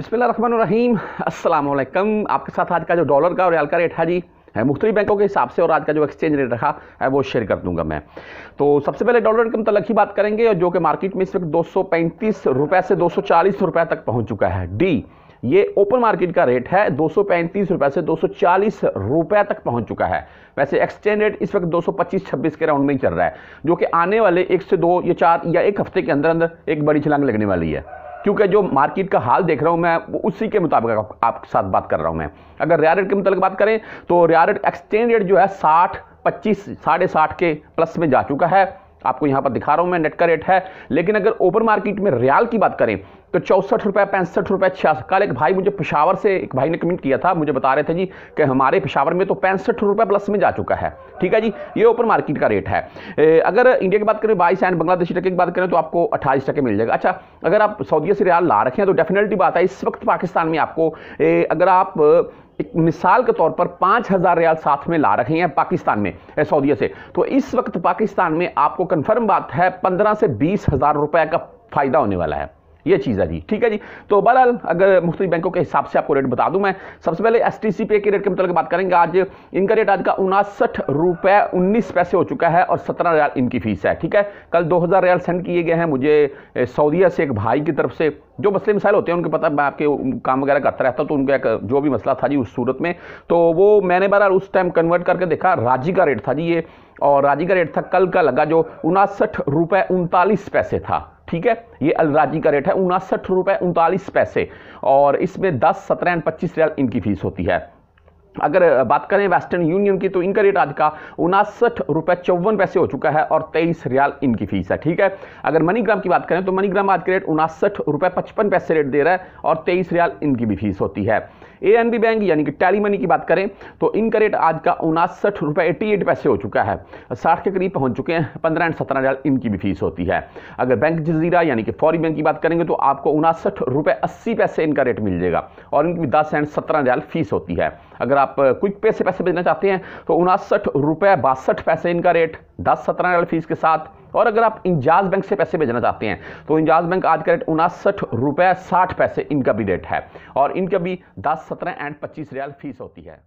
रहीम असलकम आपके साथ आज का जो डॉलर का और रियाल का रेट है जी है मुख्तलि बैंकों के हिसाब से और आज का जो एक्सचेंज रेट रखा है वो शेयर कर दूंगा मैं तो सबसे पहले डॉलर के मतलब ही बात करेंगे और जो कि मार्केट में इस वक्त दो रुपए से दो रुपए तक पहुंच चुका है डी ये ओपन मार्केट का रेट है दो रुपए से दो रुपए तक पहुंच चुका है वैसे एक्सचेंज रेट इस वक्त 225-26 के राउंड में ही चल रहा है जो कि आने वाले एक से दो या चार या एक हफ्ते के अंदर अंदर एक बड़ी छलांग लगने वाली है क्योंकि जो मार्केट का हाल देख रहा हूँ मैं उसी के मुताबिक आप, आपके साथ बात कर रहा हूं मैं अगर रिया रेट के मुताबिक बात करें तो रिया रेट एक्सचेंज रेट जो है साठ पच्चीस साढ़े साठ के प्लस में जा चुका है आपको यहां पर दिखा रहा हूं मैं नेट का रेट है लेकिन अगर ओपन मार्केट में रियाल की बात करें तो चौंसठ रुपये पैंसठ रुपये छियासठ कल एक भाई मुझे पिशावर से एक भाई ने कमेंट किया था मुझे बता रहे थे जी कि हमारे पिशावर में तो पैंसठ रुपये प्लस में जा चुका है ठीक है जी ये ओपन मार्केट का रेट है ए, अगर इंडिया की बात करें बाईस एंड बांग्लादेशी टके की बात करें तो आपको अट्ठाईस टके मिल जाएगा अच्छा अगर आप सऊदी से रियाल ला रखें हैं तो डेफिनेटली बात है इस वक्त पाकिस्तान में आपको ए, अगर आप एक मिसाल के तौर पर पाँच हज़ार रियाल साथ में ला रखे हैं पाकिस्तान में सऊदी से तो इस वक्त पाकिस्तान में आपको कन्फर्म बात है पंद्रह से बीस हज़ार रुपये का फ़ायदा होने वाला है ये चीज़ है जी ठीक है जी तो बहरहाल अगर मुख्त बैंकों के हिसाब से आपको रेट बता दूं मैं सबसे पहले एस टी सी पे के रेट के मतलब बात करेंगे आज इनका रेट आज का उनासठ रुपये उन्नीस पैसे हो चुका है और सत्रह रियाल इनकी फीस है ठीक है कल दो हज़ार रियाल सेंड किए गए हैं मुझे सऊदीया से एक भाई की तरफ से जो मसले मिसाइल होते हैं उनके पता मैं आपके काम वगैरह करता रहता हूँ तो उनका एक जो भी मसला था जी उस सूरत में तो वो मैंने बहरहाल उस टाइम कन्वर्ट करके देखा राजी का रेट था जी ये और राजी का रेट था कल का लगा जो उनासठ रुपये उनतालीस पैसे था ठीक है ये अलराजी का रेट है उनासठ रुपये उनतालीस पैसे और इसमें दस सत्रह एंड पच्चीस रियाल इनकी फीस होती है अगर बात करें वेस्टर्न यूनियन की तो इनका रेट आज का उनासठ रुपये चौवन पैसे हो चुका है और तेईस रियाल इनकी फीस है ठीक है अगर मनीग्राम की बात करें तो मनीग्राम आज का रेट उनासठ रुपये पचपन पैसे रेट दे रहा है और तेईस रियाल इनकी भी फीस होती है ए एन बी बैंक यानी कि टैली मनी की बात करें तो इनका रेट आज का उनासठ रुपये एट्टी एट पैसे हो चुका है साठ के करीब पहुंच चुके हैं पंद्रह एंड सत्रह हज़ार इनकी भी फीस होती है अगर बैंक जजीरा यानी कि फौरी बैंक की बात करेंगे तो आपको उनासठ रुपये अस्सी पैसे इनका रेट मिल जाएगा और इनकी भी दस एंड सत्रह हज़ार फीस होती है अगर आप क्विक पे से पैसे भेजना चाहते हैं तो उनासठ रुपये बासठ पैसे इनका रेट दस सत्रह हज़ार फीस के साथ और अगर आप इंजाज बैंक से पैसे भेजना चाहते हैं तो इंजाज बैंक आज का रेट उनासठ रुपये साठ पैसे इनका भी रेट है और इनका भी दस सत्रह एंड पच्चीस रियाल फीस होती है